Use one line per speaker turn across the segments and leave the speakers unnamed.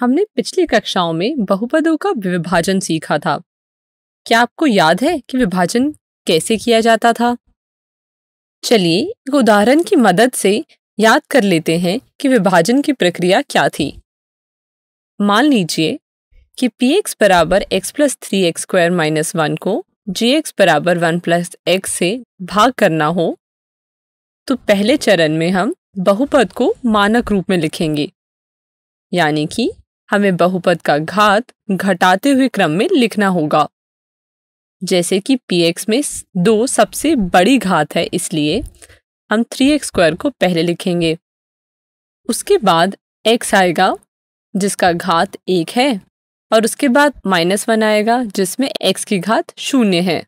हमने पिछली कक्षाओं में बहुपदों का विभाजन सीखा था क्या आपको याद है कि विभाजन कैसे किया जाता था चलिए एक उदाहरण की मदद से याद कर लेते हैं कि विभाजन की प्रक्रिया क्या थी मान लीजिए कि पी एक्स बराबर X plus three X square minus one को जी एक्स बराबर वन प्लस एक्स से भाग करना हो तो पहले चरण में हम बहुपद को मानक रूप में लिखेंगे यानी कि हमें बहुपद का घात घटाते हुए क्रम में लिखना होगा जैसे कि पी एक्स में दो सबसे बड़ी घात है इसलिए हम थ्री एक्स स्क्वायर को पहले लिखेंगे उसके बाद एक्स आएगा जिसका घात एक है और उसके बाद माइनस वन आएगा जिसमें एक्स की घात शून्य है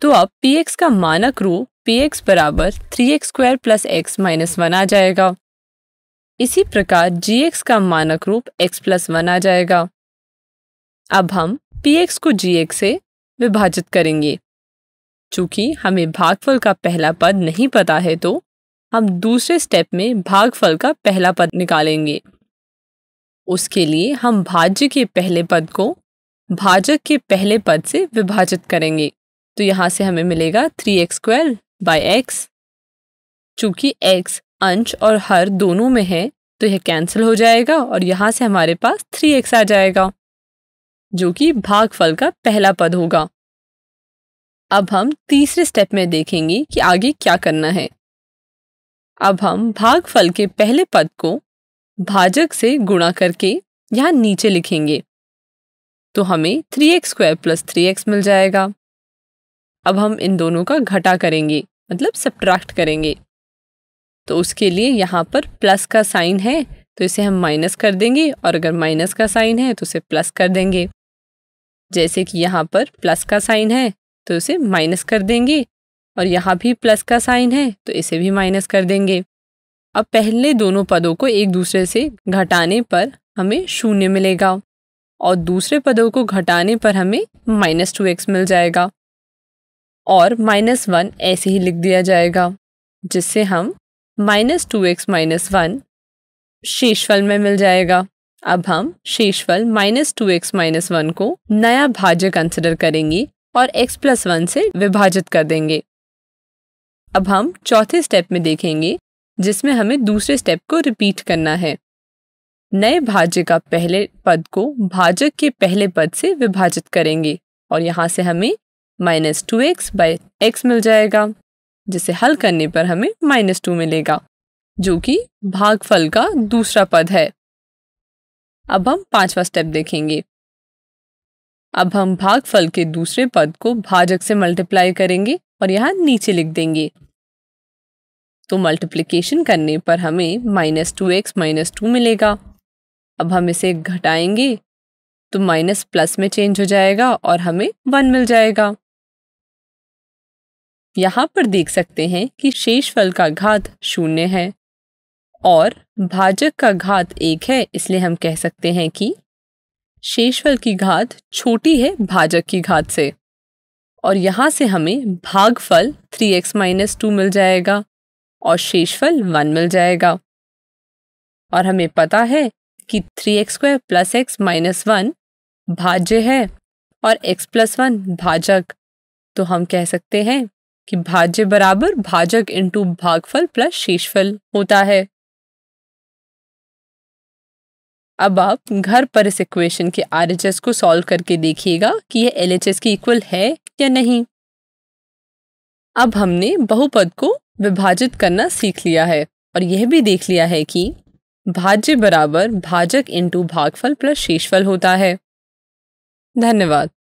तो अब पी एक्स का मानक रूप पी एक्स बराबर three X square plus X minus one आ जाएगा इसी प्रकार जी का मानक रूप एक्स प्लस वन आ जाएगा अब हम एक्स को जी एक्स से विभाजित करेंगे चूंकि हमें भागफल का पहला पद नहीं पता है तो हम दूसरे स्टेप में भागफल का पहला पद निकालेंगे उसके लिए हम भाज्य के पहले पद को भाजक के पहले पद से विभाजित करेंगे तो यहाँ से हमें मिलेगा three X square by X चूंकि एक्स अंश और हर दोनों में है तो यह कैंसिल हो जाएगा और यहाँ से हमारे पास थ्री एक्स आ जाएगा जो कि भागफल का पहला पद होगा अब हम तीसरे स्टेप में देखेंगे कि आगे क्या करना है अब हम भागफल के पहले पद को भाजक से गुणा करके यहाँ नीचे लिखेंगे तो हमें three X square plus three X मिल जाएगा अब हम इन दोनों का घटा करेंगे मतलब सब्ट्रैक्ट करेंगे तो उसके लिए यहाँ पर प्लस का साइन है तो इसे हम माइनस कर देंगे और अगर माइनस का साइन है तो उसे प्लस कर देंगे जैसे कि यहाँ पर प्लस का साइन है तो इसे माइनस कर देंगे और यहाँ भी प्लस का साइन है तो इसे भी माइनस कर देंगे अब पहले दोनों पदों को एक दूसरे से घटाने पर हमें शून्य मिलेगा और दूसरे पदों को घटाने पर हमें माइनस टू एक्स मिल जाएगा और माइनस वन ऐसे ही लिख दिया जाएगा जिससे हम minus two X minus one शेषफल में मिल जाएगा अब हम शेषफल minus two X minus one को नया भाज्य कंसिडर करेंगे और x प्लस वन से विभाजित कर देंगे अब हम चौथे स्टेप में देखेंगे जिसमें हमें दूसरे स्टेप को रिपीट करना है नए भाज्य का पहले पद को भाजक के पहले पद से विभाजित करेंगे और यहाँ से हमें minus two X by X मिल जाएगा जिसे हल करने पर हमें माइनस टू मिलेगा जो कि भागफल का दूसरा पद है अब हम पांचवा स्टेप देखेंगे अब हम भागफल के दूसरे पद को भाजक से मल्टीप्लाई करेंगे और यहाँ नीचे लिख देंगे तो मल्टीप्लिकेशन करने पर हमें minus two X minus two मिलेगा अब हम इसे घटाएंगे तो माइनस प्लस में चेंज हो जाएगा और हमें वन मिल जाएगा यहाँ पर देख सकते हैं कि शेषफल का घात शून्य है और भाजक का घात एक है इसलिए हम कह सकते हैं कि शेषफल की घात छोटी है भाजक की घात से और यहाँ से हमें भागफल थ्री एक्स माइनस टू मिल जाएगा और शेषफल वन मिल जाएगा और हमें पता है कि three X square plus X minus one भाज्य है और एक्स प्लस वन भाजक तो हम कह सकते हैं कि भाज्य बराबर भाजक इंटू भागफल प्लस शेषफल होता है अब आप घर पर इस इक्वेशन के एस को सॉल्व करके देखिएगा कि यह एस के इक्वल है या नहीं अब हमने बहुपद को विभाजित करना सीख लिया है और यह भी देख लिया है कि भाज्य बराबर भाजक इंटू भागफल प्लस शेषफल होता है धन्यवाद